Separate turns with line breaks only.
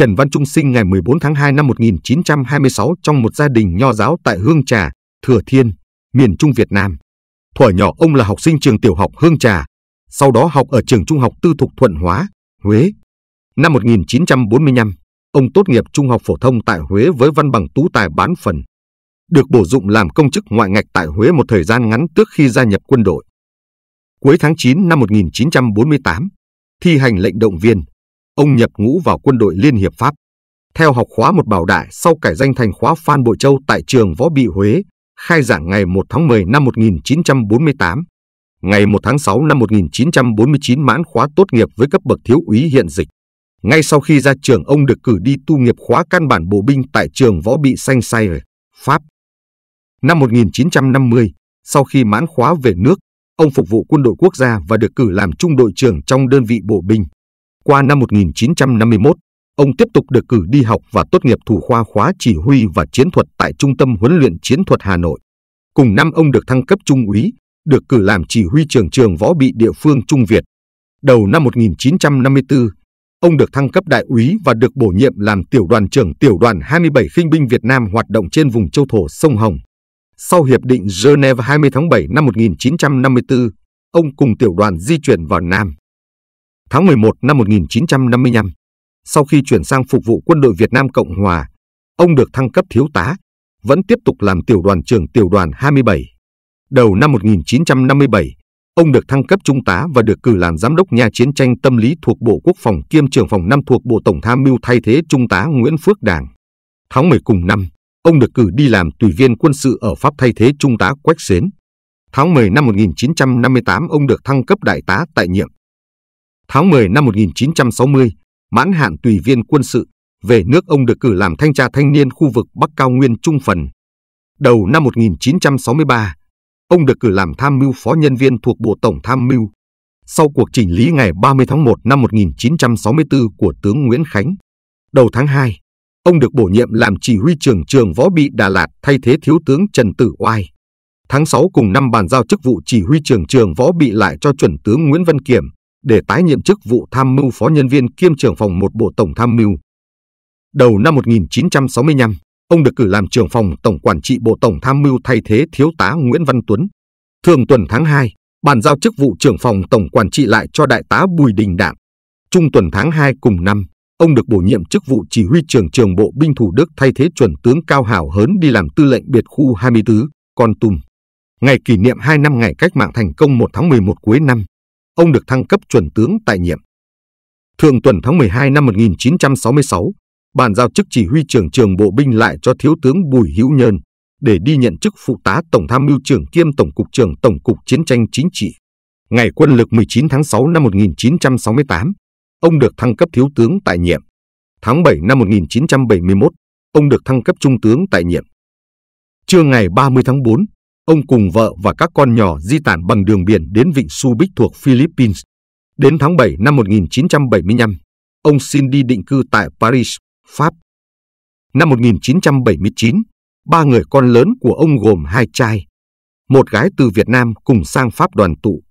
Trần Văn Trung sinh ngày 14 tháng 2 năm 1926 trong một gia đình nho giáo tại Hương Trà, Thừa Thiên, miền Trung Việt Nam. Thuở nhỏ ông là học sinh trường tiểu học Hương Trà, sau đó học ở trường trung học tư thục Thuận Hóa, Huế. Năm 1945, ông tốt nghiệp trung học phổ thông tại Huế với văn bằng tú tài bán phần. Được bổ dụng làm công chức ngoại ngạch tại Huế một thời gian ngắn trước khi gia nhập quân đội. Cuối tháng 9 năm 1948, thi hành lệnh động viên, Ông nhập ngũ vào quân đội Liên hiệp Pháp. Theo học khóa một bảo đại sau cải danh thành khóa Phan Bội Châu tại trường Võ Bị Huế, khai giảng ngày 1 tháng 10 năm 1948. Ngày 1 tháng 6 năm 1949 mãn khóa tốt nghiệp với cấp bậc thiếu úy hiện dịch. Ngay sau khi ra trường ông được cử đi tu nghiệp khóa căn bản bộ binh tại trường Võ Bị Xanh Say, Pháp. Năm 1950, sau khi mãn khóa về nước, ông phục vụ quân đội quốc gia và được cử làm trung đội trưởng trong đơn vị bộ binh qua năm 1951, ông tiếp tục được cử đi học và tốt nghiệp thủ khoa khóa chỉ huy và chiến thuật tại Trung tâm Huấn luyện Chiến thuật Hà Nội. Cùng năm ông được thăng cấp trung úy, được cử làm chỉ huy trường trường võ bị địa phương Trung Việt. Đầu năm 1954, ông được thăng cấp đại úy và được bổ nhiệm làm tiểu đoàn trưởng tiểu đoàn 27 khinh binh Việt Nam hoạt động trên vùng châu thổ sông Hồng. Sau Hiệp định Geneva 20 tháng 7 năm 1954, ông cùng tiểu đoàn di chuyển vào Nam. Tháng 11 năm 1955, sau khi chuyển sang phục vụ quân đội Việt Nam Cộng Hòa, ông được thăng cấp thiếu tá, vẫn tiếp tục làm tiểu đoàn trưởng tiểu đoàn 27. Đầu năm 1957, ông được thăng cấp trung tá và được cử làm giám đốc nhà chiến tranh tâm lý thuộc Bộ Quốc phòng kiêm trưởng phòng 5 thuộc Bộ Tổng tham mưu thay thế trung tá Nguyễn Phước Đảng. Tháng 10 cùng năm, ông được cử đi làm tùy viên quân sự ở Pháp thay thế trung tá Quách Xến. Tháng 10 năm 1958, ông được thăng cấp đại tá tại nhiệm. Tháng 10 năm 1960, mãn hạn tùy viên quân sự về nước ông được cử làm thanh tra thanh niên khu vực Bắc Cao Nguyên Trung Phần. Đầu năm 1963, ông được cử làm tham mưu phó nhân viên thuộc Bộ Tổng Tham mưu. Sau cuộc chỉnh lý ngày 30 tháng 1 năm 1964 của tướng Nguyễn Khánh, đầu tháng 2, ông được bổ nhiệm làm chỉ huy trường trường võ bị Đà Lạt thay thế thiếu tướng Trần Tử Oai. Tháng 6 cùng năm bàn giao chức vụ chỉ huy trường trường võ bị lại cho chuẩn tướng Nguyễn Văn Kiểm, để tái nhiệm chức vụ tham mưu phó nhân viên kiêm trưởng phòng một bộ tổng tham mưu. Đầu năm 1965, ông được cử làm trưởng phòng tổng quản trị bộ tổng tham mưu thay thế thiếu tá Nguyễn Văn Tuấn. Thường tuần tháng 2, bàn giao chức vụ trưởng phòng tổng quản trị lại cho đại tá Bùi Đình Đạm. Trung tuần tháng 2 cùng năm, ông được bổ nhiệm chức vụ chỉ huy trưởng trường bộ binh Thủ Đức thay thế chuẩn tướng Cao Hảo Hớn đi làm tư lệnh biệt khu 24, Con Tum. Ngày kỷ niệm 2 năm ngày cách mạng thành công 1 tháng 11 cuối năm, ông được thăng cấp chuẩn tướng tại nhiệm. Thường tuần tháng 12 năm 1966, bàn giao chức chỉ huy trưởng trường bộ binh lại cho thiếu tướng Bùi Hữu Nhân để đi nhận chức phụ tá tổng tham mưu trưởng kiêm tổng cục trưởng tổng cục chiến tranh chính trị. Ngày quân lực 19 tháng 6 năm 1968, ông được thăng cấp thiếu tướng tại nhiệm. Tháng 7 năm 1971, ông được thăng cấp trung tướng tại nhiệm. Trưa ngày 30 tháng 4, ông cùng vợ và các con nhỏ di tản bằng đường biển đến vịnh Subic thuộc Philippines. Đến tháng 7 năm 1975, ông xin đi định cư tại Paris, Pháp. Năm 1979, ba người con lớn của ông gồm hai trai, một gái từ Việt Nam cùng sang Pháp đoàn tụ.